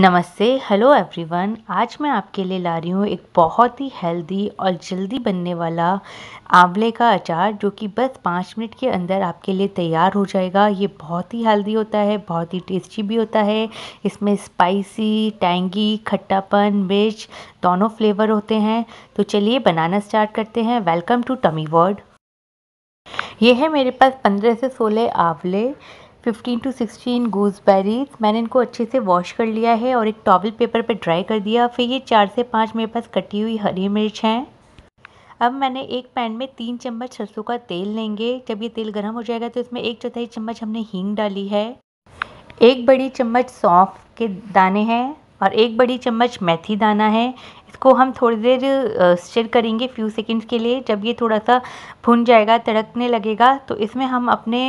नमस्ते hello everyone आज मैं आपके लिए ला रही हूँ एक बहुत ही हेल्दी और जल्दी बनने वाला आंवले का अचार जो कि बस पाँच मिनट के अंदर आपके लिए तैयार हो जाएगा ये बहुत ही हेल्दी होता है बहुत ही टेस्टी भी होता है इसमें स्पाइसी टैंगी खट्टापन मिर्च दोनों फ्लेवर होते हैं तो चलिए बनाना स्टार्ट करते हैं वेलकम टू टमी वर्ड ये है मेरे पास पंद्रह से सोलह आंवले 15 टू 16 गोजबेरीज मैंने इनको अच्छे से वॉश कर लिया है और एक टॉवल पेपर पे ड्राई कर दिया फिर ये चार से पाँच मेरे पास कटी हुई हरी मिर्च हैं अब मैंने एक पैन में तीन चम्मच सरसों का तेल लेंगे जब ये तेल गर्म हो जाएगा तो इसमें एक चौथाई चम्मच हमने हींग डाली है एक बड़ी चम्मच सौंफ के दाने हैं और एक बड़ी चम्मच मेथी दाना है इसको हम थोड़ी देर स्टिर करेंगे फ्यू सेकंड्स के लिए जब ये थोड़ा सा भुन जाएगा तड़कने लगेगा तो इसमें हम अपने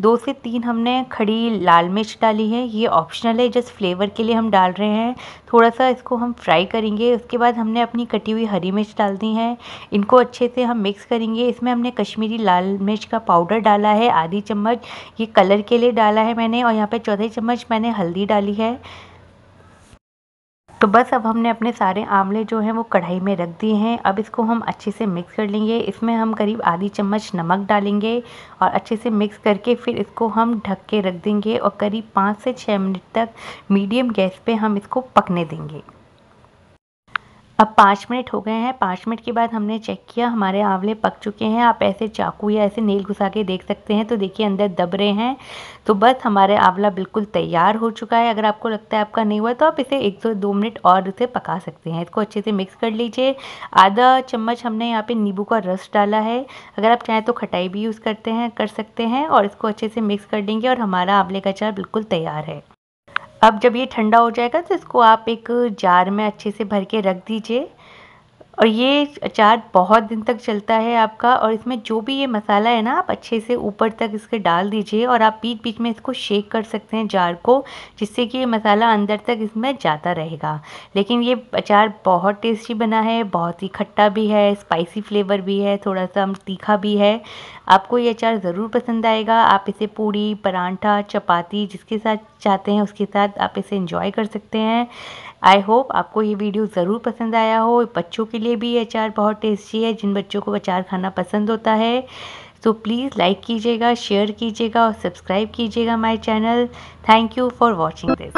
दो से तीन हमने खड़ी लाल मिर्च डाली है ये ऑप्शनल है जस्ट फ्लेवर के लिए हम डाल रहे हैं थोड़ा सा इसको हम फ्राई करेंगे उसके बाद हमने अपनी कटी हुई हरी मिर्च डाल दी है इनको अच्छे से हम मिक्स करेंगे इसमें हमने कश्मीरी लाल मिर्च का पाउडर डाला है आधी चम्मच ये कलर के लिए डाला है मैंने और यहाँ पर चौथे चम्मच मैंने हल्दी डाली है तो बस अब हमने अपने सारे आंवले जो हैं वो कढ़ाई में रख दिए हैं अब इसको हम अच्छे से मिक्स कर लेंगे इसमें हम करीब आधी चम्मच नमक डालेंगे और अच्छे से मिक्स करके फिर इसको हम ढक के रख देंगे और करीब पाँच से छः मिनट तक मीडियम गैस पे हम इसको पकने देंगे अब पाँच मिनट हो गए हैं पाँच मिनट के बाद हमने चेक किया हमारे आंवले पक चुके हैं आप ऐसे चाकू या ऐसे नील घुसा के देख सकते हैं तो देखिए अंदर दब रहे हैं तो बस हमारे आंवला बिल्कुल तैयार हो चुका है अगर आपको लगता है आपका नहीं हुआ तो आप इसे एक से दो मिनट और इसे पका सकते हैं इसको अच्छे से मिक्स कर लीजिए आधा चम्मच हमने यहाँ पर नींबू का रस डाला है अगर आप चाहें तो खटाई भी यूज़ करते हैं कर सकते हैं और इसको अच्छे से मिक्स कर लेंगे और हमारा आंवले का चार बिल्कुल तैयार है अब जब ये ठंडा हो जाएगा तो इसको आप एक जार में अच्छे से भर के रख दीजिए और ये अचार बहुत दिन तक चलता है आपका और इसमें जो भी ये मसाला है ना आप अच्छे से ऊपर तक इसके डाल दीजिए और आप बीच बीच में इसको शेक कर सकते हैं जार को जिससे कि ये मसाला अंदर तक इसमें जाता रहेगा लेकिन ये अचार बहुत टेस्टी बना है बहुत ही खट्टा भी है स्पाइसी फ्लेवर भी है थोड़ा सा तीखा भी है आपको ये अचार ज़रूर पसंद आएगा आप इसे पूड़ी परांठा चपाती जिसके साथ चाहते हैं उसके साथ आप इसे इंजॉय कर सकते हैं आई होप आपको ये वीडियो ज़रूर पसंद आया हो बच्चों के लिए भी ये अचार बहुत टेस्टी है जिन बच्चों को अचार खाना पसंद होता है तो प्लीज़ लाइक कीजिएगा शेयर कीजिएगा और सब्सक्राइब कीजिएगा my channel thank you for watching this